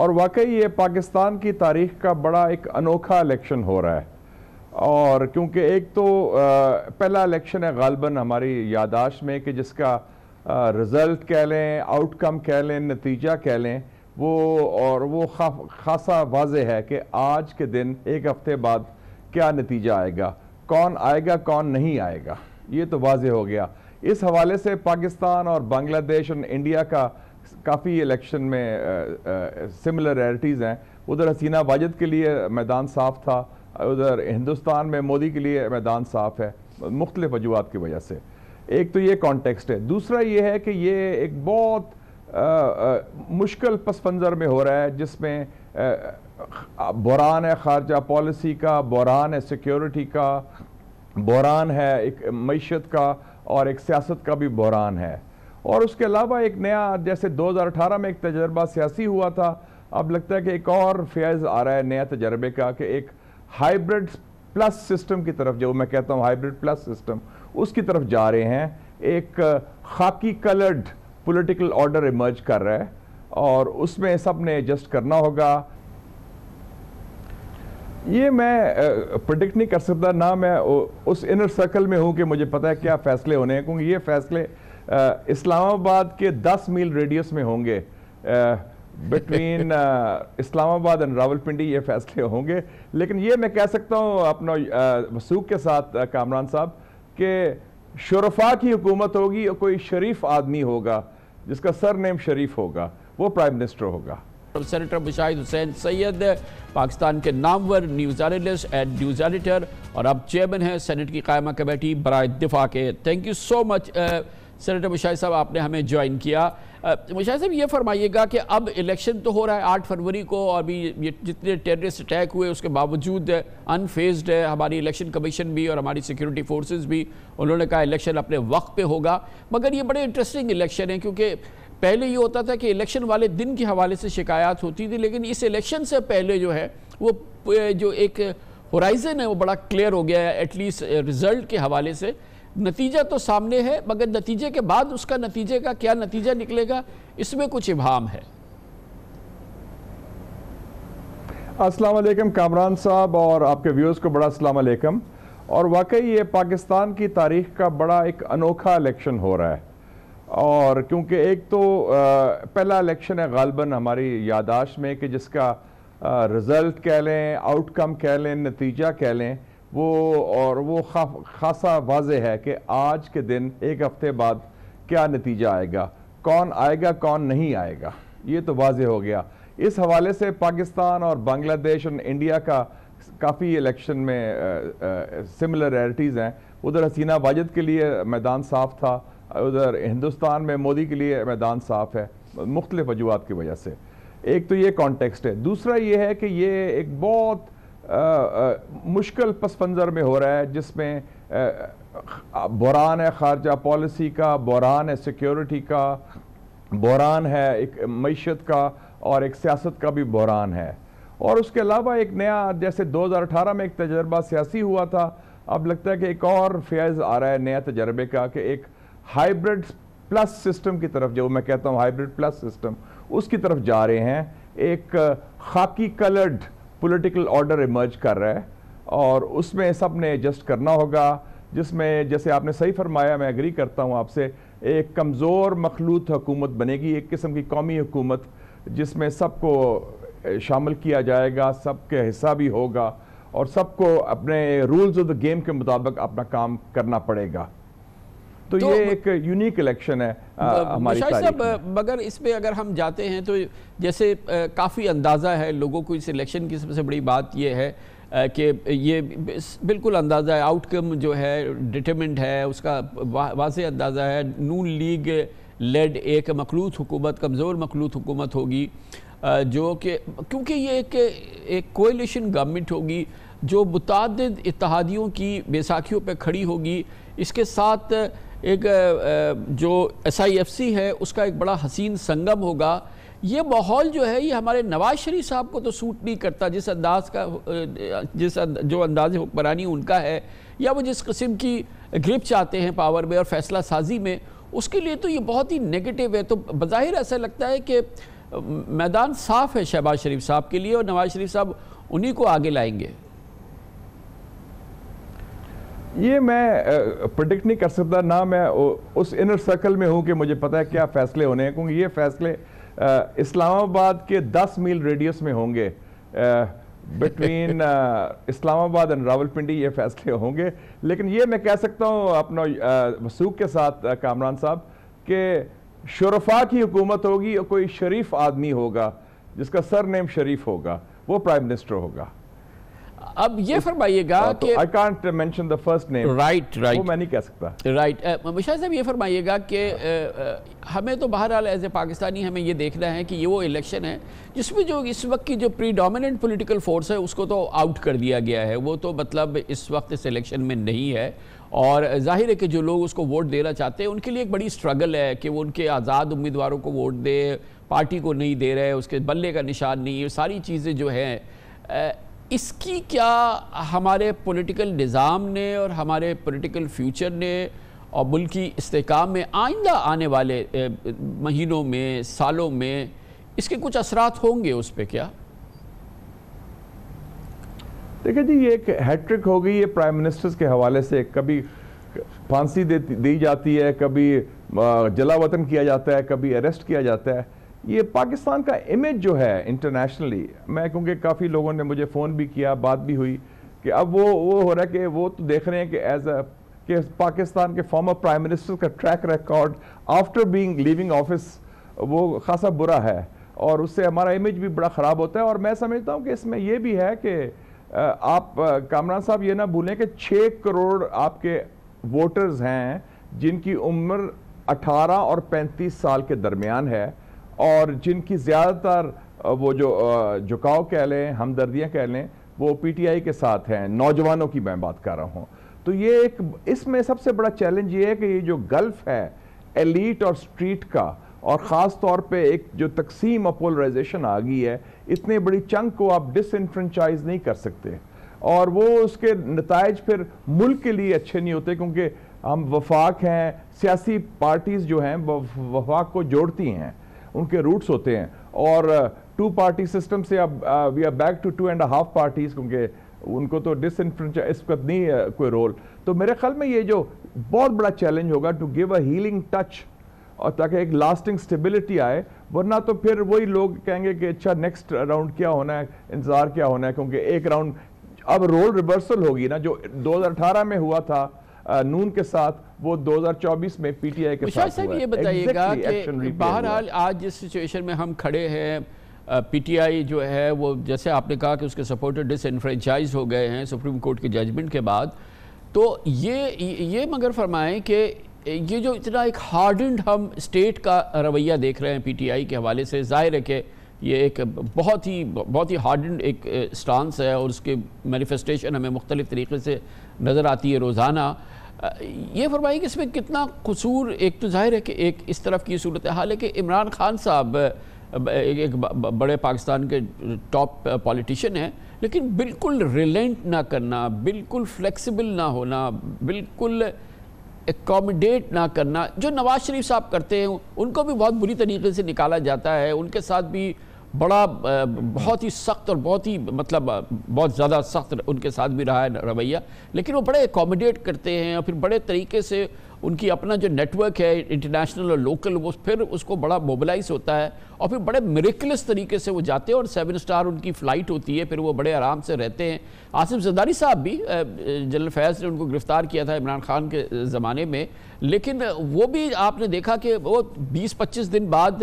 और वाकई ये पाकिस्तान की तारीख का बड़ा एक अनोखा इलेक्शन हो रहा है और क्योंकि एक तो पहला इलेक्शन है गालबन हमारी यादाश्त में कि जिसका रिज़ल्ट कह लें आउटकम कह लें नतीजा कह लें वो और वो खा, खासा वाज है कि आज के दिन एक हफ़्ते बाद क्या नतीजा आएगा कौन आएगा कौन नहीं आएगा ये तो वाज हो गया इस हवाले से पाकिस्तान और बांग्लादेश और इंडिया का काफ़ी इलेक्शन में सिमिलरिटीज़ हैं उधर हसीना वाजद के लिए मैदान साफ था उधर हिंदुस्तान में मोदी के लिए मैदान साफ है मुख्तलि वजूहत की वजह से एक तो ये कॉन्टेक्स्ट है दूसरा ये है कि ये एक बहुत आ, आ, मुश्किल पस मंज़र में हो रहा है जिसमें बहरान है खारजा पॉलिसी का बहरान है सिक्योरिटी का बहरान है एक मीशत का और एक सियासत का भी बहरान है और उसके अलावा एक नया जैसे 2018 में एक तजर्बा सियासी हुआ था अब लगता है कि एक और फेज़ आ रहा है नया तजर्बे का कि एक हाइब्रिड प्लस सिस्टम की तरफ जो मैं कहता हूँ हाइब्रिड प्लस सिस्टम उसकी तरफ जा रहे हैं एक खाकी कलर्ड पॉलिटिकल ऑर्डर इमर्ज कर रहा है और उसमें सब ने एडजस्ट करना होगा ये मैं प्रडिक्ट नहीं कर सकता ना मैं उस इनर सर्कल में हूँ कि मुझे पता है क्या फ़ैसले होने हैं क्योंकि ये फ़ैसले इस्लामाबाद के 10 मील रेडियस में होंगे बिटवीन इस्लामाबाद एंड रावलपिंडी ये फैसले होंगे लेकिन ये मैं कह सकता हूँ अपना वसूख के साथ कामरान साहब के शरफा की हुकूमत होगी और कोई शरीफ आदमी होगा जिसका सर नेम शरीफ होगा वो प्राइम मिनिस्टर होगा सेनेटर मुशाहिद हुसैन सैयद पाकिस्तान के नामवर news analyst and news editor और अब चेयरमैन है सेनेट की कायमा कमेटी बरए दिफा के thank you so much senator Mushahid साहब आपने हमें ज्वाइन किया मुशाह साहब ये फरमाइएगा कि अब इलेक्शन तो हो रहा है आठ फरवरी को और भी ये जितने टेररिस्ट अटैक हुए उसके बावजूद अनफेज्ड है हमारी इलेक्शन कमीशन भी और हमारी सिक्योरिटी फोर्सेस भी उन्होंने कहा इलेक्शन अपने वक्त पे होगा मगर ये बड़े इंटरेस्टिंग इलेक्शन है क्योंकि पहले ये होता था कि इलेक्शन वाले दिन के हवाले से शिकायत होती थी लेकिन इस इलेक्शन से पहले जो है वो जो एक होराइजन है वो बड़ा क्लियर हो गया है एटलीस्ट रिज़ल्ट के हवाले से नतीजा तो सामने है मगर नतीजे के बाद उसका नतीजे का क्या नतीजा निकलेगा इसमें कुछ इबाम है असलम कामरान साहब और आपके व्यूज़ को बड़ा असलम और वाकई ये पाकिस्तान की तारीख का बड़ा एक अनोखा इलेक्शन हो रहा है और क्योंकि एक तो पहला इलेक्शन है गालबन हमारी यादाश्त में कि जिसका रिज़ल्ट कह लें आउटकम कह लें नतीजा कह लें वो और वो खा, खासा वाज है कि आज के दिन एक हफ्ते बाद क्या नतीजा आएगा कौन आएगा कौन नहीं आएगा ये तो वाज हो गया इस हवाले से पाकिस्तान और बांग्लादेश और इंडिया का काफ़ी इलेक्शन में सिमिलरिटीज़ हैं उधर हसीना वाजद के लिए मैदान साफ था उधर हिंदुस्तान में मोदी के लिए मैदान साफ है मुख्तलिफ वजूहत की वजह से एक तो ये कॉन्टेक्स्ट है दूसरा ये है कि ये एक बहुत मुश्किल पस मंज़र में हो रहा है जिसमें बुरान है खारजा पॉलिसी का बुरान है सिक्योरिटी का बुरान है एक मीशत का और एक सियासत का भी बुरान है और उसके अलावा एक नया जैसे 2018 में एक तजर्बा सियासी हुआ था अब लगता है कि एक और फेज़ आ रहा है नया तजर्बे का कि एक हाइब्रिड प्लस सिस्टम की तरफ जो मैं कहता हूँ हाइब्रिड प्लस सिस्टम उसकी तरफ जा रहे हैं एक खाकी कलर्ड पॉलिटिकल ऑर्डर इमर्ज कर रहा है और उसमें सब ने एडजस्ट करना होगा जिसमें जैसे आपने सही फरमाया मैं एग्री करता हूँ आपसे एक कमज़ोर मखलूत हुकूमत बनेगी एक किस्म की कौमी हुकूमत जिसमें सबको शामिल किया जाएगा सबके हिस्सा भी होगा और सबको अपने रूल्स ऑफ द गेम के मुताबिक अपना काम करना पड़ेगा तो, तो, ये एक यूनिक इलेक्शन है आ, हमारी साहब मगर इसमें अगर हम जाते हैं तो जैसे काफ़ी अंदाज़ा है लोगों को इस इलेक्शन की सबसे बड़ी बात ये है कि ये बिल्कुल अंदाज़ा है आउटकम जो है डिटर्मेंट है उसका वाज अंदाज़ा है नून लीग लेड एक मखलूत हुकूमत कमज़ोर मखलूत हुकूमत होगी जो कि क्योंकि ये एक एक कोलिशन गवर्नमेंट होगी जो मुतद इतिहादियों की बैसाखियों पर खड़ी होगी इसके साथ एक जो एस आई एफ सी है उसका एक बड़ा हसीन संगम होगा ये माहौल जो है ये हमारे नवाज शरीफ साहब को तो सूट नहीं करता जिस अंदाज का जिस जो अंदाज हुक्मरानी उनका है या वो जिस किस्म की ग्रिप चाहते हैं पावर में और फैसला साजी में उसके लिए तो ये बहुत ही नेगेटिव है तो बज़ाहिर ऐसा लगता है कि मैदान साफ़ है शहबाज शरीफ साहब के लिए और नवाज शरीफ साहब उन्हीं को आगे लाएंगे ये मैं प्रडिक्ट नहीं कर सकता ना मैं उस इनर सर्कल में हूँ कि मुझे पता है क्या फ़ैसले होने हैं क्योंकि ये फ़ैसले इस्लामाबाद के 10 मील रेडियस में होंगे बिटवीन इस्लामाबाद एंड रावलपिंडी ये फ़ैसले होंगे लेकिन ये मैं कह सकता हूँ अपना वसूख के साथ कामरान साहब कि शरफा की हुकूमत होगी और कोई शरीफ आदमी होगा जिसका सर नेम शरीफ होगा वो प्राइम मिनिस्टर होगा अब ये फरमाइएगा हाँ, तो कि I can't mention the first name right right वो मैं नहीं कह सकता राइट मुशाह साहब ये फरमाइएगा कि हाँ। हमें तो बहरहाल एज ए पाकिस्तानी हमें ये देखना है कि ये वो इलेक्शन है जिसमें जो इस वक्त की जो प्रीडोमिनेंट पॉलिटिकल फोर्स है उसको तो आउट कर दिया गया है वो तो मतलब इस वक्त इस इलेक्शन में नहीं है और जाहिर है कि जो लोग उसको वोट देना चाहते हैं उनके लिए एक बड़ी स्ट्रगल है कि वो उनके आज़ाद उम्मीदवारों को वोट दे पार्टी को नहीं दे रहे उसके बल्ले का निशान नहीं ये सारी चीज़ें जो हैं इसकी क्या हमारे पॉलिटिकल निज़ाम ने और हमारे पॉलिटिकल फ्यूचर ने और मुल्की इस्तेकाम में आइंदा आने वाले महीनों में सालों में इसके कुछ असरात होंगे उस पर क्या देखिए जी ये एक हैट्रिक हो गई है प्राइम मिनिस्टर्स के हवाले से कभी फांसी दी जाती है कभी जलावतन किया जाता है कभी अरेस्ट किया जाता है ये पाकिस्तान का इमेज जो है इंटरनेशनली मैं क्योंकि काफ़ी लोगों ने मुझे फ़ोन भी किया बात भी हुई कि अब वो वो हो रहा है कि वो तो देख रहे हैं कि एज अ कि पाकिस्तान के फॉर्मर प्राइम मिनिस्टर का track record after being leaving office वो खासा बुरा है और उससे हमारा इमेज भी बड़ा ख़राब होता है और मैं समझता हूँ कि इसमें यह भी है कि आप कामरान साहब ये ना भूलें कि छः करोड़ आपके वोटर्स हैं जिनकी उम्र 18 और 35 साल के दरमियान है और जिनकी ज़्यादातर वो जो झुकाव कह लें हमदर्दियाँ कह लें वो पीटीआई के साथ हैं नौजवानों की मैं बात कर रहा हूँ तो ये एक इसमें सबसे बड़ा चैलेंज ये है कि ये जो गल्फ है एलिट और स्ट्रीट का और ख़ास तौर पे एक जो तकसीम और पोलराइजेशन आ गई है इतने बड़ी चंक को आप डिसनफ्रेंचाइज नहीं कर सकते और वो उसके नतज फिर मुल्क के लिए अच्छे नहीं होते क्योंकि हम वफाक हैं सियासी पार्टीज़ जो हैं वफाक को जोड़ती हैं उनके रूट्स होते हैं और टू पार्टी सिस्टम से अब we are back to two and half parties क्योंकि उनको तो डिस इस वक्त नहीं है uh, कोई रोल तो मेरे ख्याल में ये जो बहुत बड़ा चैलेंज होगा to give a healing touch और ताकि एक लास्टिंग स्टेबिलिटी आए वरना तो फिर वही लोग कहेंगे कि अच्छा नेक्स्ट राउंड क्या होना है इंतज़ार क्या होना है क्योंकि एक राउंड अब रोल रिवर्सल होगी ना जो 2018 में हुआ था नून के साथ वो 2024 में पीटीआई के साथ हुआ ये बताइएगा exactly कि बहरहाल आज जिस सिचुएशन में हम खड़े हैं पीटीआई जो है वो जैसे आपने कहा कि उसके सपोर्टर डिसनफ्रेंचाइज हो गए हैं सुप्रीम कोर्ट के जजमेंट के बाद तो ये ये मगर फरमाएं कि ये जो इतना एक हार्डेंड हम स्टेट का रवैया देख रहे हैं पीटीआई के हवाले से जाहिर है कि ये एक बहुत ही बहुत ही हार्डेंड एक स्टांस है और उसके मैनिफेस्टेशन हमें मुख्तलिफ तरीके से नज़र आती है रोज़ाना ये फरमाइए कि इसमें कितना कसूर एक तो जाहिर है कि एक इस तरफ की सूरत हाल है कि इमरान खान साहब एक बड़े पाकिस्तान के टॉप पॉलिटिशियन हैं लेकिन बिल्कुल रिलेंट ना करना बिल्कुल फ्लेक्सिबल ना होना बिल्कुल एकोमोडेट ना करना जो नवाज़ शरीफ साहब करते हैं उनको भी बहुत बुरी तरीके से निकाला जाता है उनके साथ भी बड़ा बहुत ही सख्त और बहुत ही मतलब बहुत ज़्यादा सख्त उनके साथ भी रहा है रवैया लेकिन वो बड़े एकोमोडेट करते हैं और फिर बड़े तरीके से उनकी अपना जो नेटवर्क है इंटरनेशनल और लोकल वो फिर उसको बड़ा मोबलाइज होता है और फिर बड़े मेरिकुलस तरीके से वो जाते हैं और सेवन स्टार उनकी फ़्लाइट होती है फिर वो बड़े आराम से रहते हैं आसिफ जदारी साहब भी जनरल फैज़ ने उनको गिरफ़्तार किया था इमरान खान के ज़माने में लेकिन वो भी आपने देखा कि वो बीस पच्चीस दिन बाद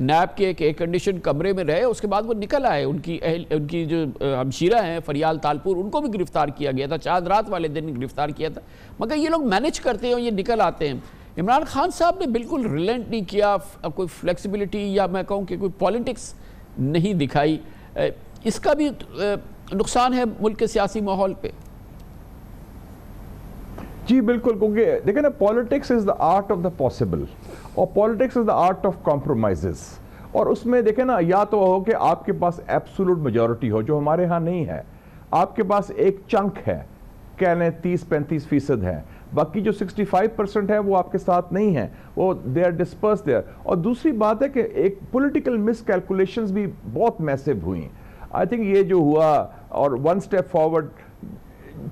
नैब के एक एयर कंडीशन कमरे में रहे उसके बाद वो निकल आए उनकी अहल उनकी जो हमशीरा हैं फरियाल तालपुर उनको भी गिरफ्तार किया गया था चांद रात वाले दिन गिरफ्तार किया था मगर ये लोग मैनेज करते हैं और ये निकल आते हैं इमरान खान साहब ने बिल्कुल रिलेंट नहीं किया कोई फ्लेक्सिबिलिटी या मैं कहूँ कि कोई पॉलिटिक्स नहीं दिखाई इसका भी नुकसान है मुल्क के सियासी माहौल पर जी बिल्कुल क्योंकि देखिए ना politics is the art of the possible और politics is the art of compromise और उसमें देखें ना या तो हो कि आपके पास एब्सोलूट मेजोरिटी हो जो हमारे यहाँ नहीं है आपके पास एक चंक है कह लें तीस पैंतीस फीसद है बाकी जो 65 परसेंट है वो आपके साथ नहीं है वो दे आर डिस्पर्स देयर और दूसरी बात है कि एक पॉलिटिकल मिसकैलकुलेशंस भी बहुत मैसिव हुई आई थिंक ये जो हुआ और वन स्टेप फॉरवर्ड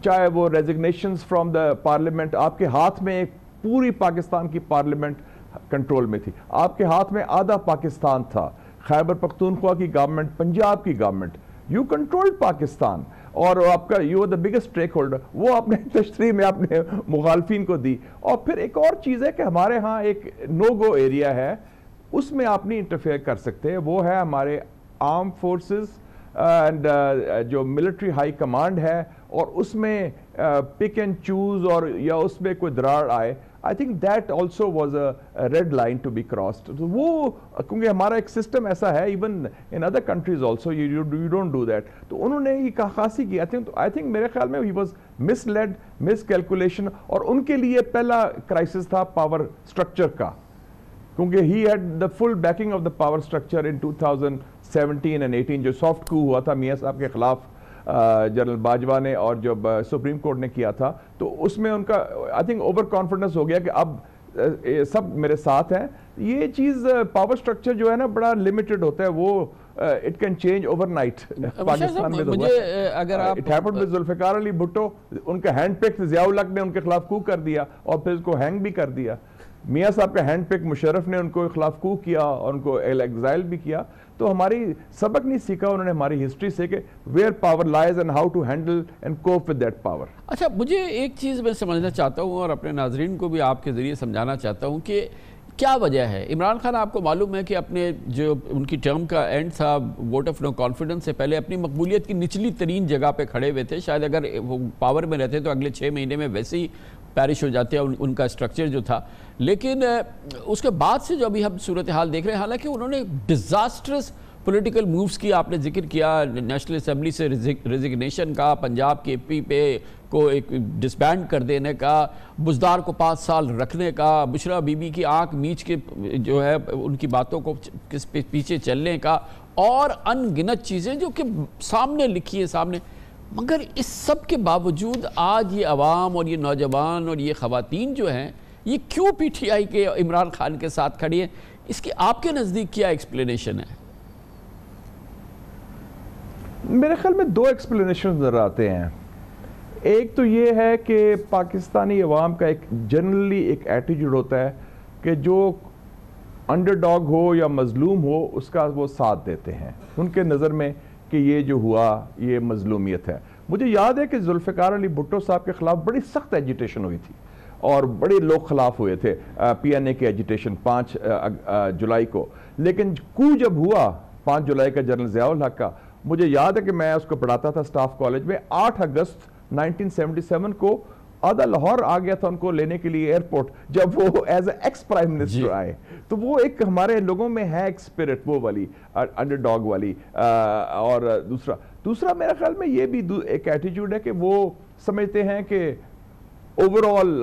चाहे वो रेजिग्नेशंस फ्रॉम द पार्लियामेंट आपके हाथ में एक पूरी पाकिस्तान की पार्लियामेंट कंट्रोल में थी आपके हाथ में आधा पाकिस्तान था खैबर पख्तूनख्वा की गवर्नमेंट पंजाब की गवर्नमेंट यू कंट्रोल्ड पाकिस्तान और आपका you are the biggest stake holder वो आपने तशरी में आपने मुखालफी को दी और फिर एक और चीज़ है कि हमारे यहाँ एक नो गो एरिया है उसमें आप नहीं इंटरफेयर कर सकते वो है हमारे armed forces and uh, uh, जो मिलिट्री हाई कमांड है और उसमें पिक एंड चूज और या उसमें कोई दरार आए I think that also was a red line to be crossed तो वो क्योंकि हमारा एक सिस्टम ऐसा है even in other countries also you don't do that तो उन्होंने ये खासी की आई थिंक आई थिंक मेरे ख्याल में he was misled miscalculation और उनके लिए पहला क्राइसिस था पावर स्ट्रक्चर का क्योंकि he had the full backing of the power structure in two thousand 17 and 18 जो सॉफ्ट कू हुआ था मियाँ साहब के ख़िलाफ़ जनरल बाजवा ने और जब सुप्रीम कोर्ट ने किया था तो उसमें उनका आई थिंक ओवर कॉन्फिडेंस हो गया कि अब ए, सब मेरे साथ हैं ये चीज़ पावर स्ट्रक्चर जो है ना बड़ा लिमिटेड होता है वो it can change overnight Pakistan अच्छा, में तो मुझे अगर हाँ, आप it happened with Zulfikar Ali Bhutto उनका हैंड पिक जियाउलक ने उनके खिलाफ कू कर दिया और फिर उसको हैंग भी कर दिया मियाँ साहब का हैंड पिक मुशरफ ने उनको खिलाफ कू किया और उनको एग्जाइल भी किया तो हमारी सबक नहीं सीखा उन्होंने हमारी हिस्ट्री से कि where power lies and how to handle and cope with that power अच्छा मुझे एक चीज़ मैं समझना चाहता हूँ और अपने नाजरन को भी आपके ज़रिए समझाना चाहता हूँ कि क्या वजह है इमरान खान आपको मालूम है कि अपने जो उनकी टर्म का एंड था वोट ऑफ नो कॉन्फिडेंस से पहले अपनी मकबूलियत की निचली तरीन जगह पे खड़े हुए थे शायद अगर वो पावर में रहते तो अगले छः महीने में वैसे ही पैरिश हो जाते हैं उनका स्ट्रक्चर जो था लेकिन उसके बाद से जो अभी हम सूरत हाल देख रहे हैं हालांकि उन्होंने डिज़ास्ट्रस पॉलिटिकल मूव्स की आपने जिक्र किया नेशनल असम्बली से रिजिग्नेशन का पंजाब के पी पे को एक डिसबैंड कर देने का बुजदार को पाँच साल रखने का बुशरा बीबी की आंख मीच के जो है उनकी बातों को किस पीछे चलने का और अनगिनत चीज़ें जो कि सामने लिखी है सामने मगर इस सब के बावजूद आज ये आवाम और ये नौजवान और ये ख़वातीन जो हैं ये क्यों पी टी आई के इमरान खान के साथ खड़ी हैं इसकी आपके नज़दीक क्या एक्सप्लेनेशन है मेरे ख्याल में दो एक्सप्लेनेशन नज़र आते हैं एक तो ये है कि पाकिस्तानी अवाम का एक जनरली एक एटीट्यूड होता है कि जो अंडरडॉग हो या मजलूम हो उसका वो साथ देते हैं उनके नज़र में कि ये जो हुआ ये मजलूमियत है मुझे याद है कि जुल्फ़िकार अली भुट्टो साहब के ख़िलाफ़ बड़ी सख्त एजिटेशन हुई थी और बड़े लोग खिलाफ हुए थे पी एन ए के एजिटेशन पाँच जुलाई को लेकिन कू जब हुआ पाँच जुलाई का जनरल ज़ियाउल हक का मुझे याद है कि मैं उसको पढ़ाता था स्टाफ कॉलेज में आठ अगस्त 1977 को आधा लाहौर आ गया था उनको लेने के लिए एयरपोर्ट जब वो as a ex prime minister आए तो वो एक हमारे लोगों में है एक स्पिरिट वो वाली अंडर डॉग वाली आ, और दूसरा दूसरा मेरा ख्याल में ये भी एक एटीट्यूड है कि वो समझते हैं कि ओवरऑल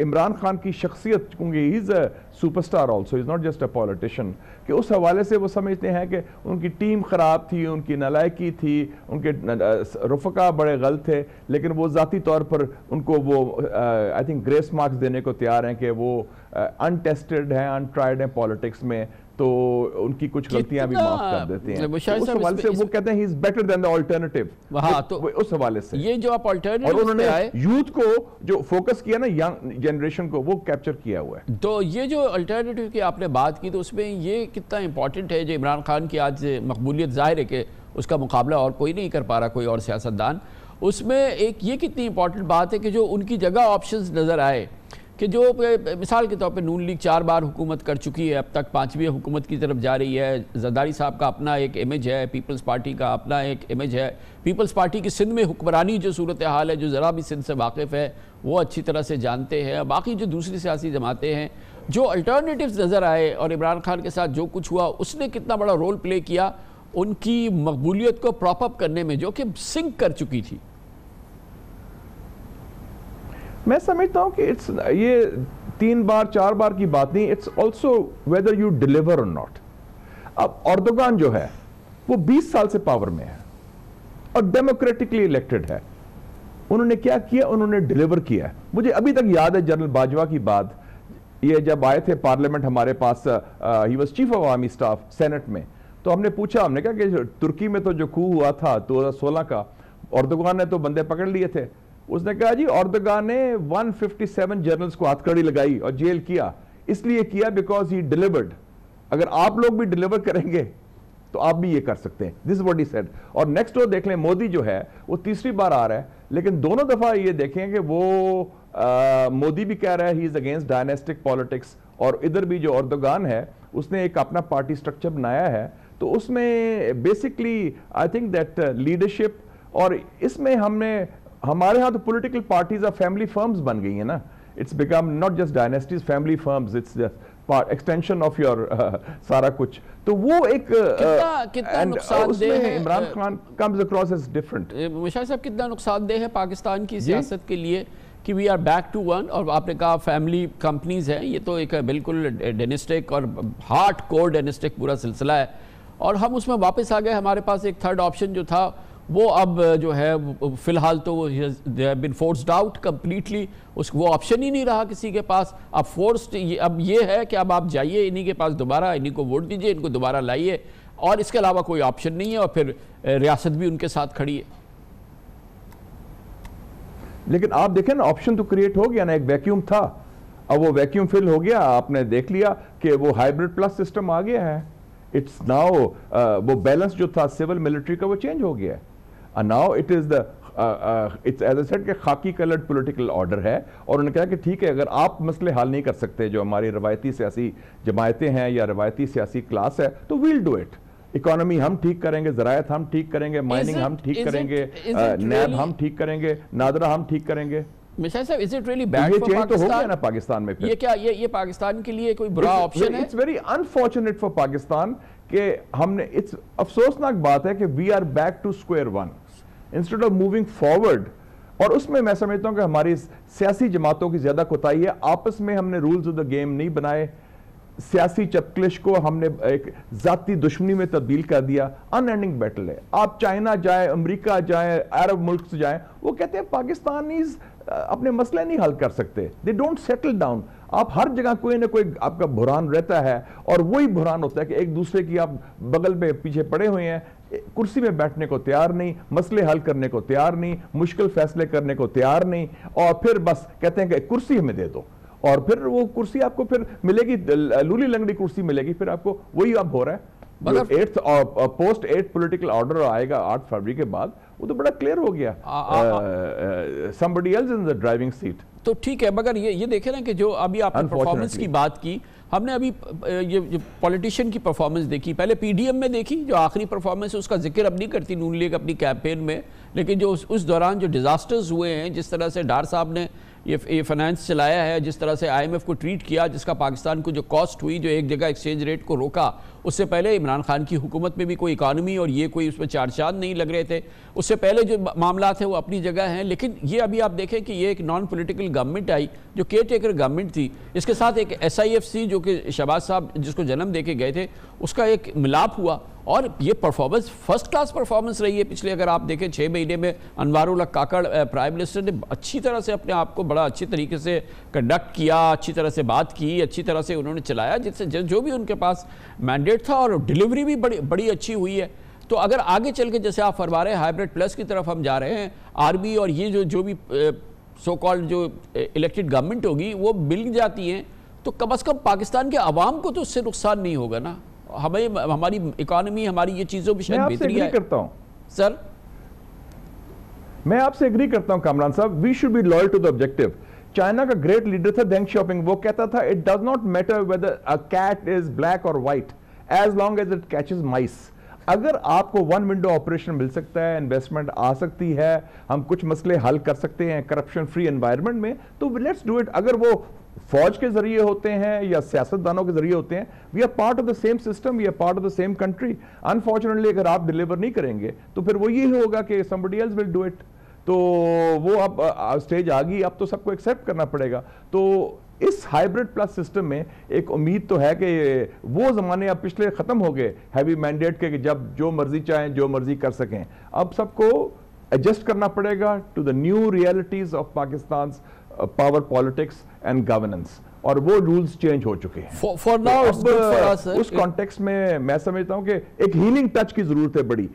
इमरान खान की शख्सियत क्योंकि is a super star also is not just a politician कि उस हवाले से वो समझते हैं कि उनकी टीम ख़राब थी उनकी नलायकी थी उनके रुफका बड़े गलत थे लेकिन वो ज़ाती तौर पर उनको वो आई थिंक ग्रेस मार्क्स देने को तैयार हैं कि वो अनटेस्टेड uh, हैं अनट्राइड हैं पॉलिटिक्स में तो उनकी कुछ गलतियां भी माफ कर देते हैं तो उस हवाले से वो कहते हैं he is better than the alternative हाँ तो उस हवाले से ये जो आप ऑल्टरनेटिव और उन्होंने यूथ को जो फोकस किया ना यंग जनरेशन को वो कैप्चर किया हुआ है तो ये जो अल्टरनेटिव की आपने बात की तो उसमें ये कितना इंपॉर्टेंट है जो इमरान खान की आज मकबूलियत ज़ाहिर है कि उसका मुकाबला और कोई नहीं कर पा रहा कोई और सियासतदान उसमें एक ये कितनी इंपॉर्टेंट बात है कि जो उनकी जगह ऑप्शन नज़र आए कि जो मिसाल के तौर पे नून लीग चार बार हुकूमत कर चुकी है अब तक पाँचवीं हुकूमत की तरफ जा रही है जरदारी साहब का अपना एक इमेज है पीपल्स पार्टी का अपना एक इमेज है पीपल्स पार्टी की सिंध में हुक्मरानी जो सूरत हाल है जो ज़रा भी सिंध से वाकिफ़ है वो अच्छी तरह से जानते हैं बाकी जो दूसरी सियासी जमातें हैं जो अल्टरनेटिव नज़र आए और इमरान खान के साथ जो कुछ हुआ उसने कितना बड़ा रोल प्ले किया उनकी मकबूलीत को प्रॉपअप करने में जो कि सिंक कर चुकी थी मैं समझता हूँ कि इट्स ये तीन बार चार बार की बात नहीं it's also whether you deliver or not अब औरदोगान जो है वो 20 साल से पावर में है और डेमोक्रेटिकली इलेक्टेड है उन्होंने क्या किया उन्होंने डिलीवर किया मुझे अभी तक याद है जनरल बाजवा की बात ये जब आए थे पार्लियामेंट हमारे पास he was chief of army staff senate में तो हमने पूछा हमने कहा कि तुर्की में तो जो कू हुआ था दो का औरदोगान ने तो बंदे पकड़ लिए थे उसने कहा जी औरदगा ने 157 जर्नल्स को हाथकड़ी लगाई और जेल किया इसलिए किया बिकॉज ही डिलीवर्ड अगर आप लोग भी डिलीवर करेंगे तो आप भी ये कर सकते हैं दिस वॉट ई सेड और नेक्स्ट वो देख लें मोदी जो है वो तीसरी बार आ रहा है लेकिन दोनों दफ़ा ये देखें कि वो मोदी भी कह रहा है he is against dynastic politics और इधर भी जो औरदगान है उसने एक अपना पार्टी स्ट्रक्चर बनाया है तो उसमें basically I think that leadership और इसमें हमने हमारे यहाँ तो पॉलिटिकल पार्टीज और फैमिली फर्म्स बन गई है ना it's become not just dynasties family firms it's extension of your सारा कुछ तो वो एक uh, uh, Imran uh, Khan comes across is different Mushahid साहब कितना नुकसानदेह है पाकिस्तान की सियासत के लिए कि we are back to one और आपने कहा फैमिली कंपनीज हैं ये तो एक बिल्कुल डेनिस्टिक और हार्ड कोर डेनिस्टिक पूरा सिलसिला है और हम उसमें वापस आ गए हमारे पास एक थर्ड ऑप्शन जो था वो अब जो है फ़िलहाल तो बिन फोर्स्ड आउट कम्प्लीटली उस वो ऑप्शन ही नहीं रहा किसी के पास अब फोर्स्ड अब ये है कि अब आप जाइए इन्हीं के पास दोबारा इन्हीं को वोट दीजिए इनको दोबारा लाइए और इसके अलावा कोई ऑप्शन नहीं है और फिर रियासत भी उनके साथ खड़ी है लेकिन आप देखें ना ऑप्शन तो क्रिएट हो गया ना एक वैक्यूम था अब वो वैक्यूम फिल हो गया आपने देख लिया कि वो हाइब्रिड प्लस सिस्टम आ गया है इट्स नाउ वो बैलेंस जो था सिविल मिलिट्री का वो चेंज हो गया है And now it is the it's as a khaki coloured political order है और उन्होंने कहा कि ठीक है अगर आप मसले हल नहीं कर सकते जो हमारी रवायती सियासी जमायतें हैं या रवायती सियासी क्लास है तो वील डू इट इकोनॉमी हम ठीक करेंगे जरायत हम ठीक करेंगे माइनिंग हम ठीक करेंगे नैब uh, हम ठीक करेंगे नादरा हम ठीक करेंगे मिसाइल तो तो फॉर पाकिस्तान के हमने अफसोसनाक बात है कि we are back to square one instead of moving forward और उसमें मैं समझता हूं कि हमारी सियासी जमातों की ज़्यादा कोताही है आपस में हमने रूल्स ऑफ द गेम नहीं बनाए सियासी चपकलिश को हमने एक ज़ाती दुश्मनी में तब्दील कर दिया अनएंडिंग बैटल है आप चाइना जाए अमरीका जाए अरब मुल्क जाए वो कहते हैं पाकिस्तानी अपने मसले नहीं हल कर सकते दे डोंट सेटल डाउन आप हर जगह कोई ना कोई आपका बुरान रहता है और वही बुरान होता है कि एक दूसरे की आप बगल में पीछे पड़े हुए हैं कुर्सी में बैठने को तैयार नहीं मसले हल करने को तैयार नहीं मुश्किल फैसले करने को तैयार नहीं और फिर बस कहते हैं कि कुर्सी हमें दे दो और फिर वो कुर्सी आपको फिर मिलेगी लूली लंगड़ी कुर्सी मिलेगी फिर आपको वही अब हो रहा है मतलब eighth post eight political order आएगा आठ फरवरी के बाद वो तो बड़ा क्लियर हो गया somebody else in the driving seat तो ठीक है मगर ये ये देखे ना कि जो अभी आपने परफॉर्मेंस की बात की हमने अभी ये, जो पॉलिटिशियन की परफॉर्मेंस देखी पहले पीडीएम में देखी जो आखिरी परफॉर्मेंस उसका जिक्र अब नहीं करती नून लीग अपनी कैंपेन में लेकिन जो उस, उस दौरान जो डिज़ास्टर्स हुए हैं जिस तरह से डार साहब ने ये ये फाइनेंस चलाया है जिस तरह से आईएमएफ को ट्रीट किया जिसका पाकिस्तान को जो कॉस्ट हुई जो एक जगह एक्सचेंज रेट को रोका उससे पहले इमरान खान की हुकूमत में भी कोई इकानमी और ये कोई उसमें चार चांद नहीं लग रहे थे उससे पहले जो मामला थे वो अपनी जगह हैं लेकिन ये अभी आप देखें कि ये एक नॉन पोलिटिकल गवर्नमेंट आई जो केयर टेकर गवर्नमेंट थी इसके साथ एक एस जो कि शहबाज साहब जिसको जन्म दे के गए थे उसका एक मिलाप हुआ और ये परफॉर्मेंस फर्स्ट क्लास परफॉर्मेंस रही है पिछले अगर आप देखें छः महीने में अनवारुल्ला काकड़ प्राइम मिनिस्टर ने अच्छी तरह से अपने आप को बड़ा अच्छी तरीके से कंडक्ट किया अच्छी तरह से बात की अच्छी तरह से उन्होंने चलाया जिससे जो भी उनके पास मैंडेट था और डिलीवरी भी बड़ी बड़ी अच्छी हुई है तो अगर आगे चल के जैसे आप फरमा रहे हैं हाइब्रिड प्लस की तरफ हम जा रहे हैं आरबी और ये जो जो भी सो कॉल्ड जो इलेक्टेड गवर्नमेंट होगी वो मिल जाती हैं तो कम अज़ कम पाकिस्तान के आवाम को तो उससे नुकसान नहीं होगा ना हमें हमारी इकोनॉमी हमारी ये चीज़ों में शायद बेहतरी है करता हूँ सर मैं आपसे एग्री करता हूं कामरान साहब we should be loyal to the objective China का ग्रेट लीडर था डेंग शॉपिंग वो कहता था it does not matter whether a cat is black और white as long as it catches mice अगर आपको वन विंडो ऑपरेशन मिल सकता है इन्वेस्टमेंट आ सकती है हम कुछ मसले हल कर सकते हैं करप्शन फ्री एनवायरनमेंट में तो लेट्स डू इट अगर वो फौज के जरिए होते हैं या सियासतदानों के जरिए होते हैं we are part of the same system we are part of the same country unfortunately अगर आप डिलीवर नहीं करेंगे तो फिर वो ये होगा कि somebody else will do it तो वो अब स्टेज आ गई अब तो सबको एक्सेप्ट करना पड़ेगा तो इस हाइब्रिड प्लस सिस्टम में एक उम्मीद तो है कि वो ज़माने अब पिछले ख़त्म हो गए हैवी मैंडेट के कि जब जो मर्ज़ी चाहें जो मर्ज़ी कर सकें अब सबको एडजस्ट करना पड़ेगा to the new realities of Pakistan power politics and governance और वो रूल्स चेंज हो चुके हैं तो uh, उस कॉन्टेक्स में मैं समझता हूं कि एक हीलिंग टच की जरूरत है बड़ी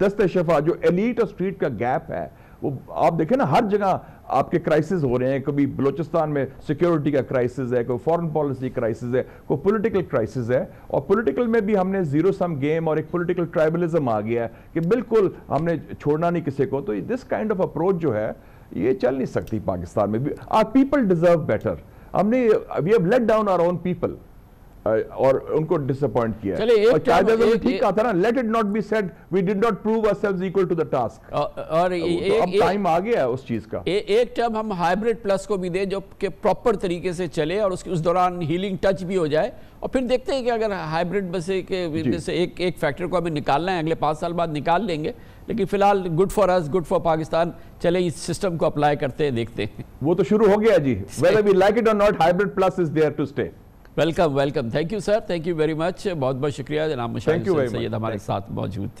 दस्त शफा जो एलिट और स्ट्रीट का गैप है वो आप देखें ना हर जगह आपके क्राइसिस हो रहे हैं कभी बलोचिस्तान में सिक्योरिटी का क्राइसिस है कोई फॉरेन पॉलिसी क्राइसिस है कोई पॉलिटिकल क्राइसिस है और पॉलिटिकल में भी हमने जीरो सम गेम और एक पॉलिटिकल ट्राइबलिज्म आ गया है कि बिल्कुल हमने छोड़ना नहीं किसी को तो दिस काइंड ऑफ अप्रोच जो है ये चल नहीं सकती पाकिस्तान में आर पीपल डिजर्व बेटर हमने we have let down our own people और उनको डिसअपॉइंट किया चले एक और चार्जर्स ने ठीक कहा था ना let it not be said we did not prove ourselves equal to the task और ए, तो अब टाइम आ गया है उस चीज का ए, एक टर्म हम हाइब्रिड प्लस को भी दें जो कि प्रॉपर तरीके से चले और उसके उस दौरान हीलिंग टच भी हो जाए और फिर देखते हैं कि अगर हाइब्रिड बसे के से एक एक फैक्टर को अभी निकालना है अगले पाँच साल बाद निकाल लेंगे लेकिन फिलहाल good for us good for Pakistan चले इस सिस्टम को अप्लाई करते हैं देखते हैं वो तो शुरू हो गया जी वेदर वी लाइक इट और not hybrid plus is there to stay welcome welcome thank you sir thank you very much बहुत बहुत शुक्रिया जनाब मुशाहिद सैयद हमारे साथ मौजूद थे